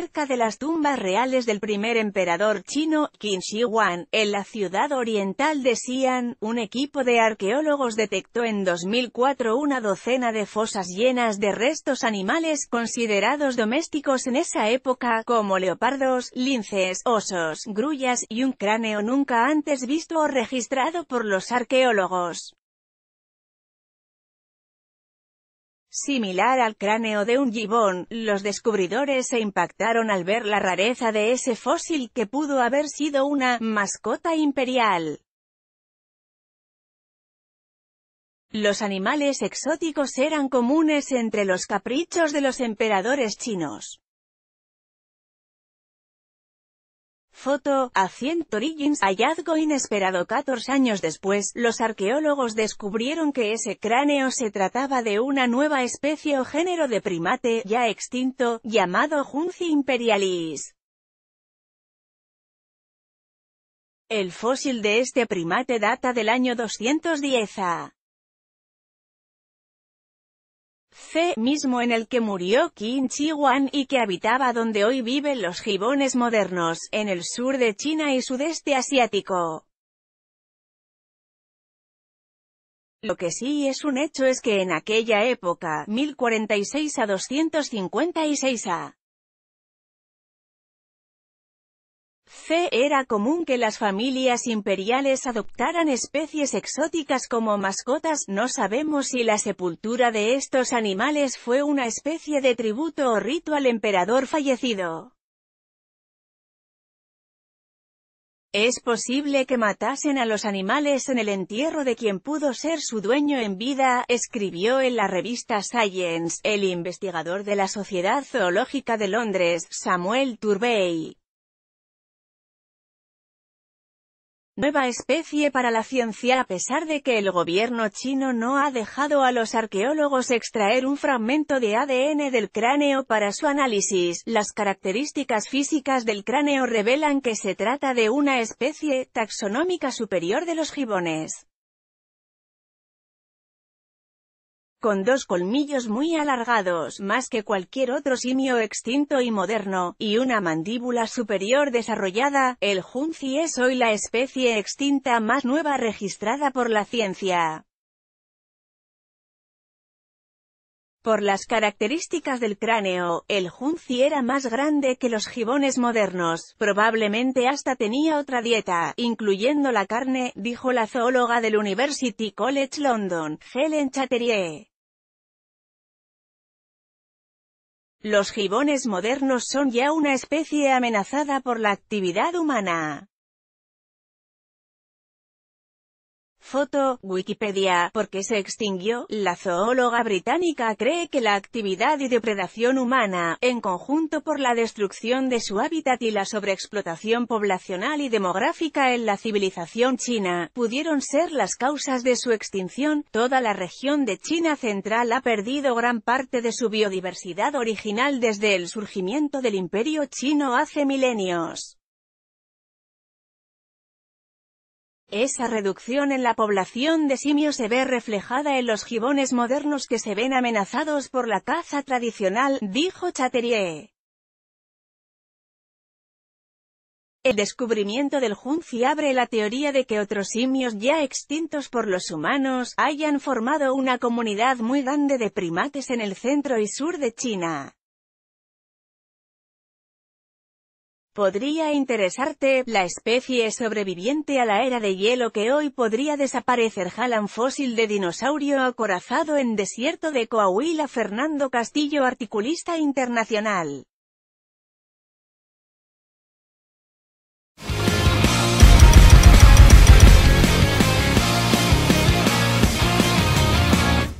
cerca de las tumbas reales del primer emperador chino, Qin Shi Huang, en la ciudad oriental de Xi'an, un equipo de arqueólogos detectó en 2004 una docena de fosas llenas de restos animales considerados domésticos en esa época, como leopardos, linces, osos, grullas, y un cráneo nunca antes visto o registrado por los arqueólogos. Similar al cráneo de un gibón, los descubridores se impactaron al ver la rareza de ese fósil que pudo haber sido una mascota imperial. Los animales exóticos eran comunes entre los caprichos de los emperadores chinos. Foto, 100 Origins, hallazgo inesperado 14 años después, los arqueólogos descubrieron que ese cráneo se trataba de una nueva especie o género de primate, ya extinto, llamado Junci imperialis. El fósil de este primate data del año 210 a. C mismo en el que murió Qin Shi Huang y que habitaba donde hoy viven los gibones modernos, en el sur de China y sudeste asiático. Lo que sí es un hecho es que en aquella época, 1046 a 256 a. C. Era común que las familias imperiales adoptaran especies exóticas como mascotas, no sabemos si la sepultura de estos animales fue una especie de tributo o rito al emperador fallecido. Es posible que matasen a los animales en el entierro de quien pudo ser su dueño en vida, escribió en la revista Science, el investigador de la Sociedad Zoológica de Londres, Samuel Turbey. nueva especie para la ciencia a pesar de que el gobierno chino no ha dejado a los arqueólogos extraer un fragmento de ADN del cráneo para su análisis. Las características físicas del cráneo revelan que se trata de una especie taxonómica superior de los gibones. con dos colmillos muy alargados, más que cualquier otro simio extinto y moderno, y una mandíbula superior desarrollada, el Junzi es hoy la especie extinta más nueva registrada por la ciencia. Por las características del cráneo, el Junzi era más grande que los gibones modernos, probablemente hasta tenía otra dieta, incluyendo la carne, dijo la zoóloga del University College London, Helen Chatterier. Los gibones modernos son ya una especie amenazada por la actividad humana. Foto, Wikipedia, ¿por qué se extinguió? La zoóloga británica cree que la actividad y depredación humana, en conjunto por la destrucción de su hábitat y la sobreexplotación poblacional y demográfica en la civilización china, pudieron ser las causas de su extinción. Toda la región de China central ha perdido gran parte de su biodiversidad original desde el surgimiento del imperio chino hace milenios. Esa reducción en la población de simios se ve reflejada en los gibones modernos que se ven amenazados por la caza tradicional, dijo Chaterier. El descubrimiento del Junzi abre la teoría de que otros simios ya extintos por los humanos, hayan formado una comunidad muy grande de primates en el centro y sur de China. Podría interesarte, la especie sobreviviente a la era de hielo que hoy podría desaparecer Jalan fósil de dinosaurio acorazado en desierto de Coahuila Fernando Castillo articulista internacional